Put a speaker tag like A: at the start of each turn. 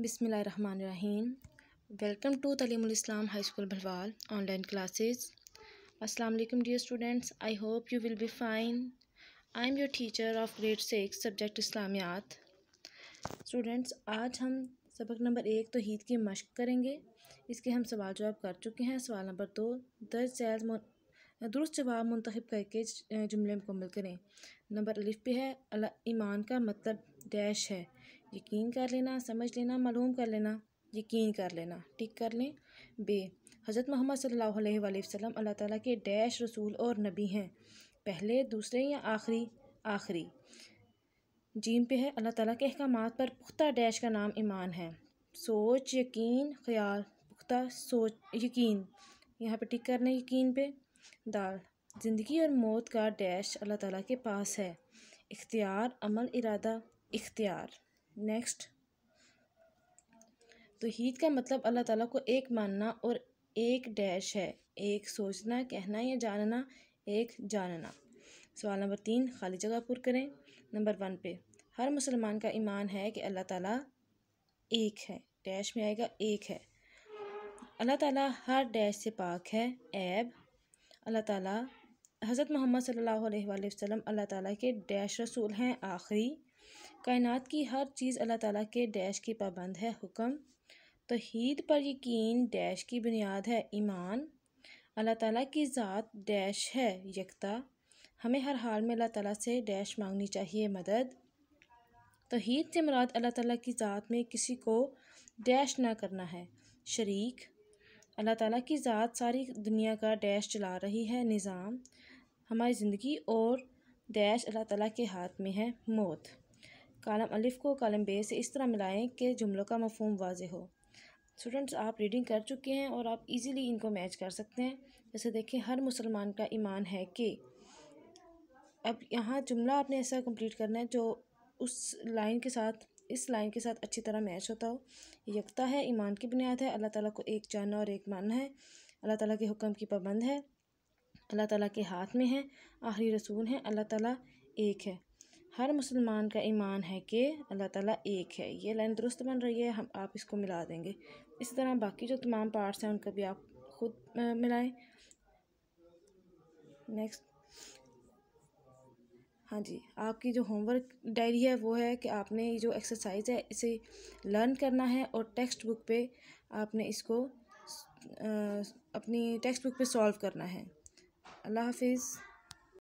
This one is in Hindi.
A: बिसमीम welcome to Islam high school Bhalwal online classes अस्सलाम वालेकुम dear students I hope you will be fine I am your teacher of grade six subject Islamiyat students आज हम सबक नंबर एक तो हीद की मशक करेंगे इसके हम सवाल जवाब कर चुके हैं सवाल नंबर दो दर्ज सैल दुरुस्त जवाब मंतखब करके जुमले मुकम्मल करें नंबर अलिफ पे है ईमान का मतलब डैश है यकीन कर लेना समझ लेना मालूम कर लेना यकीन कर लेना टिक कर लें बे हज़रत मोहम्मद सल्लल्लाहु अलैहि वसल्लम अल्लाह ताला के डैश रसूल और नबी हैं पहले दूसरे या आखिरी आखिरी जीम पे है अल्लाह ताला के अहकाम पर पुख्ता डैश का नाम ईमान है सोच यकीन ख्याल पुख्ता सोच यकीन यहाँ पे टिक कर लें यकीन पे दाल ज़िंदगी और मौत का डैश अल्लाह ताली के पास है इख्तियार अमल इरादा इख्तियार नेक्स्ट तो हीद का मतलब अल्लाह ताला को एक मानना और एक डैश है एक सोचना कहना या जानना एक जानना सवाल नंबर तीन खाली जगह पुर करें नंबर वन पे हर मुसलमान का ईमान है कि अल्लाह ताला एक है डैश में आएगा एक है अल्लाह ताला हर डैश से पाक है ऐब अल्लाह ताला हज़रत मोहम्मद सल्लल्लाहु अलैहि वसल्लम अल्लाह ताला के डैश रसूल हैं आखिरी कायनात की हर चीज़ अल्लाह ताला के डैश की पाबंद है हुक्म तोहद पर यकीन डैश की बुनियाद है ईमान अल्लाह ताला की ज़ात डैश है यकता हमें हर हाल में अल्लाह ताला से डैश मांगनी चाहिए मदद तोहद से मुराद अल्लाह ताला की ज़ात में किसी को डैश ना करना है शरीक अल्लाह ताला की ज़ात सारी दुनिया का डैश चला रही है निज़ाम हमारी ज़िंदगी और डैश अल्लाह ताला के हाथ में है मौत कालम अलिफ को कालम बे से इस तरह मिलाएं कि जुमलों का मफहम वाज हो स्टूडेंट्स आप रीडिंग कर चुके हैं और आप इजीली इनको मैच कर सकते हैं जैसे देखें हर मुसलमान का ईमान है कि अब यहाँ जुमला आपने ऐसा कंप्लीट करना है जो उस लाइन के साथ इस लाइन के साथ अच्छी तरह मैच होता हो यकता है ईमान की बुनियाद है अल्लाह ताला को एक जानना और एक मानना है अल्लाह ताला के हुक्म की पाबंद है अल्लाह ताला के हाथ में है आखिरी रसूल हैं अल्लाह ताला एक है हर मुसलमान का ईमान है कि अल्लाह ताला एक है ये लाइन दुरुस्त बन रही है हम आप इसको मिला देंगे इस तरह बाकी जो तमाम पार्ट्स हैं उनका भी आप खुद मिलाएं नेक्स्ट हाँ जी आपकी जो होमवर्क डायरी है वो है कि आपने ये जो एक्सरसाइज है इसे लर्न करना है और टेक्स्ट बुक पे आपने इसको अपनी टेक्स्ट बुक पर सॉल्व करना है अल्लाह हाफिज़